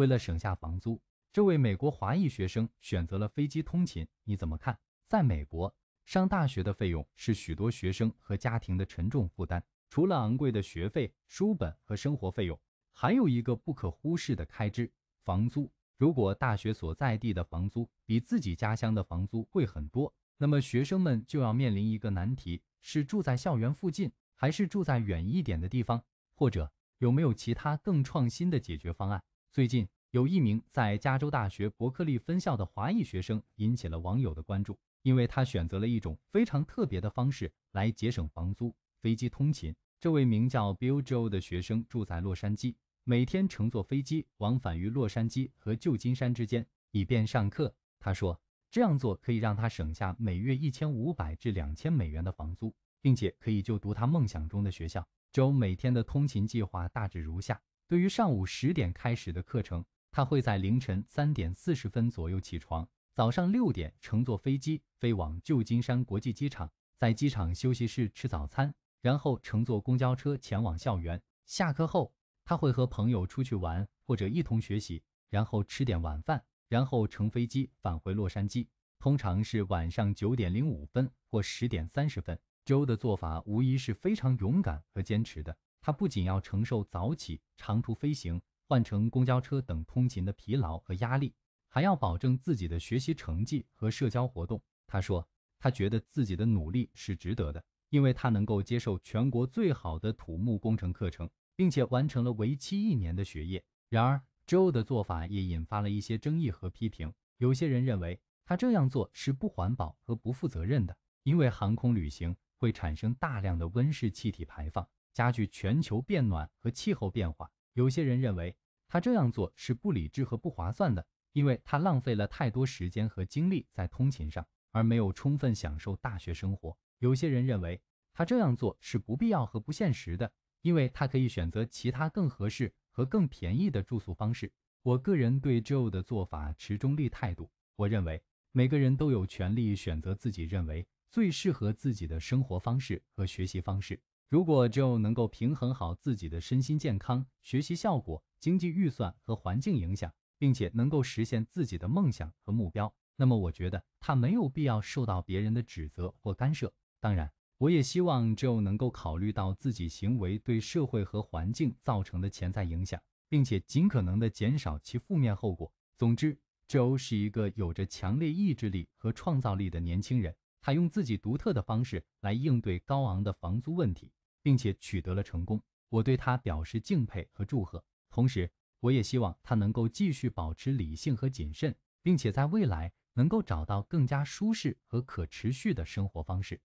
为了省下房租，这位美国华裔学生选择了飞机通勤。你怎么看？在美国上大学的费用是许多学生和家庭的沉重负担。除了昂贵的学费、书本和生活费用，还有一个不可忽视的开支——房租。如果大学所在地的房租比自己家乡的房租贵很多，那么学生们就要面临一个难题：是住在校园附近，还是住在远一点的地方？或者有没有其他更创新的解决方案？最近有一名在加州大学伯克利分校的华裔学生引起了网友的关注，因为他选择了一种非常特别的方式来节省房租、飞机通勤。这位名叫 Bill j o e 的学生住在洛杉矶，每天乘坐飞机往返于洛杉矶和旧金山之间，以便上课。他说，这样做可以让他省下每月一千五百至两千美元的房租，并且可以就读他梦想中的学校。周每天的通勤计划大致如下。对于上午十点开始的课程，他会在凌晨三点四十分左右起床，早上六点乘坐飞机飞往旧金山国际机场，在机场休息室吃早餐，然后乘坐公交车前往校园。下课后，他会和朋友出去玩或者一同学习，然后吃点晚饭，然后乘飞机返回洛杉矶，通常是晚上九点零五分或十点三十分。周的做法无疑是非常勇敢和坚持的。他不仅要承受早起、长途飞行、换乘公交车等通勤的疲劳和压力，还要保证自己的学习成绩和社交活动。他说：“他觉得自己的努力是值得的，因为他能够接受全国最好的土木工程课程，并且完成了为期一年的学业。”然而，Joe 的做法也引发了一些争议和批评。有些人认为他这样做是不环保和不负责任的，因为航空旅行会产生大量的温室气体排放。加剧全球变暖和气候变化。有些人认为他这样做是不理智和不划算的，因为他浪费了太多时间和精力在通勤上，而没有充分享受大学生活。有些人认为他这样做是不必要和不现实的，因为他可以选择其他更合适和更便宜的住宿方式。我个人对 Joe 的做法持中立态度。我认为每个人都有权利选择自己认为最适合自己的生活方式和学习方式。如果 Joe 能够平衡好自己的身心健康、学习效果、经济预算和环境影响，并且能够实现自己的梦想和目标，那么我觉得他没有必要受到别人的指责或干涉。当然，我也希望 Joe 能够考虑到自己行为对社会和环境造成的潜在影响，并且尽可能的减少其负面后果。总之，Joe 是一个有着强烈意志力和创造力的年轻人，他用自己独特的方式来应对高昂的房租问题。并且取得了成功，我对他表示敬佩和祝贺。同时，我也希望他能够继续保持理性和谨慎，并且在未来能够找到更加舒适和可持续的生活方式。